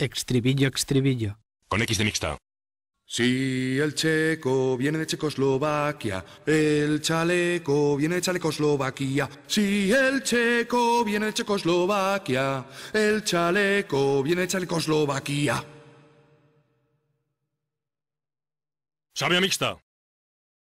Extribillo, extribillo. Con X de mixta. Si el checo viene de Checoslovaquia, el chaleco viene de Chalecoslovaquia. Si el checo viene de Checoslovaquia, el chaleco viene de Checoslovaquia. Sabia mixta.